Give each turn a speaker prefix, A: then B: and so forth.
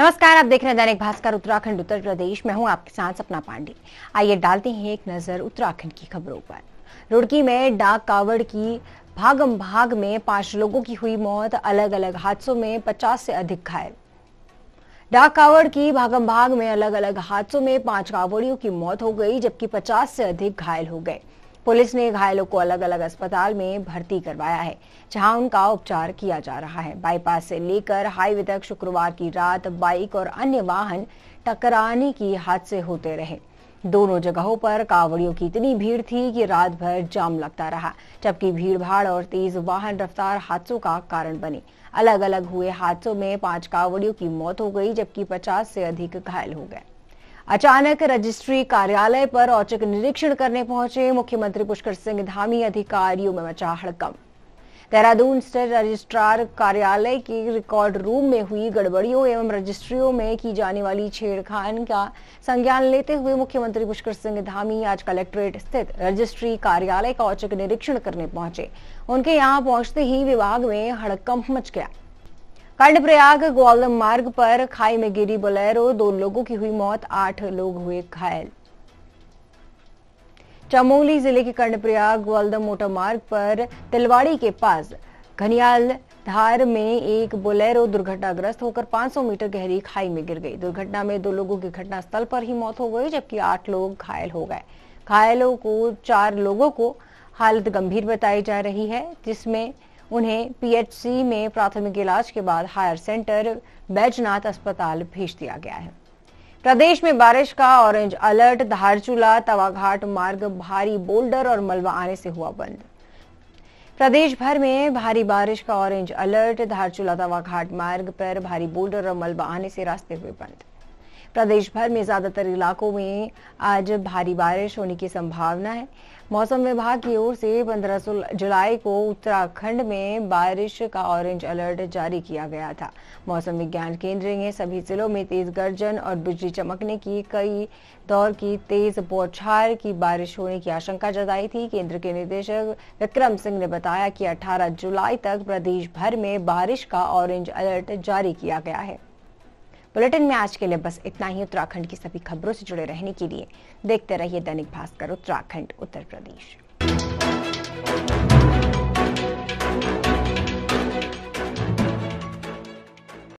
A: नमस्कार आप देख रहे हैं दैनिक भास्कर उत्तराखंड उत्तर प्रदेश में हूं आपके साथ सपना पांडे आइए डालते हैं एक नजर उत्तराखंड की खबरों पर रुड़की में डाक कावड़ की भागम भाग में पांच लोगों की हुई मौत अलग अलग हादसों में पचास से अधिक घायल डाक कावड़ की भागम भाग में अलग अलग हादसों में पांच कावड़ियों की मौत हो गई जबकि पचास से अधिक घायल हो गए पुलिस ने घायलों को अलग अलग अस्पताल में भर्ती करवाया है जहां उनका उपचार किया जा रहा है बाईपास से लेकर हाईवे तक शुक्रवार की रात बाइक और अन्य वाहन टकराने की हादसे होते रहे दोनों जगहों पर कावड़ियों की इतनी भीड़ थी कि रात भर जाम लगता रहा जबकि भीड़भाड़ और तेज वाहन रफ्तार हादसों का कारण बने अलग अलग हुए हादसों में पांच कावड़ियों की मौत हो गई जबकि पचास से अधिक घायल हो गए अचानक रजिस्ट्री कार्यालय पर औचक निरीक्षण करने पहुंचे मुख्यमंत्री पुष्कर सिंह धामी अधिकारियों में मचा हड़कम देहरादून स्टेट रजिस्ट्रार कार्यालय के रिकॉर्ड रूम में हुई गड़बड़ियों एवं रजिस्ट्रियों में की जाने वाली छेड़खान का संज्ञान लेते हुए मुख्यमंत्री पुष्कर सिंह धामी आज कलेक्ट्रेट स्थित रजिस्ट्री कार्यालय का औचक निरीक्षण करने पहुंचे उनके यहां पहुंचते ही विभाग में हड़कंप मच गया कर्णप्रयाग ग्वालम मार्ग पर खाई में गिरी बोलेरो दो लोगों की हुई मौत आठ लोग हुए घायल चमोली जिले के कर्णप्रयाग ग्वालदम मोटर मार्ग पर तिलवाड़ी के पास घनियाल धार में एक बोलेरो दुर्घटनाग्रस्त होकर 500 मीटर गहरी खाई में गिर गई दुर्घटना में दो लोगों की घटनास्थल पर ही मौत हो गई जबकि आठ लोग घायल हो गए घायलों को चार लोगों को हालत गंभीर बताई जा रही है जिसमें उन्हें पीएचसी में प्राथमिक इलाज के बाद हायर सेंटर बैजनाथ अस्पताल भेज दिया गया है प्रदेश में बारिश का ऑरेंज अलर्ट धारचूला तवाघाट मार्ग भारी बोल्डर और मलबा आने से हुआ बंद प्रदेश भर में भारी बारिश का ऑरेंज अलर्ट धारचूला तवाघाट मार्ग पर भारी बोल्डर और मलबा आने से रास्ते हुए बंद प्रदेश भर में ज्यादातर इलाकों में आज भारी बारिश होने की संभावना है मौसम विभाग की ओर से 15 जुलाई को उत्तराखंड में बारिश का ऑरेंज अलर्ट जारी किया गया था मौसम विज्ञान केंद्र ने सभी जिलों में तेज गर्जन और बिजली चमकने की कई दौर की तेज बौछार की बारिश होने की आशंका जताई थी केंद्र के निदेशक विक्रम सिंह ने बताया कि 18 जुलाई तक प्रदेश भर में बारिश का ऑरेंज अलर्ट जारी किया गया है बुलेटिन में आज के लिए बस इतना ही उत्तराखंड की सभी खबरों से जुड़े रहने के लिए देखते रहिए दैनिक भास्कर उत्तराखंड उत्तर प्रदेश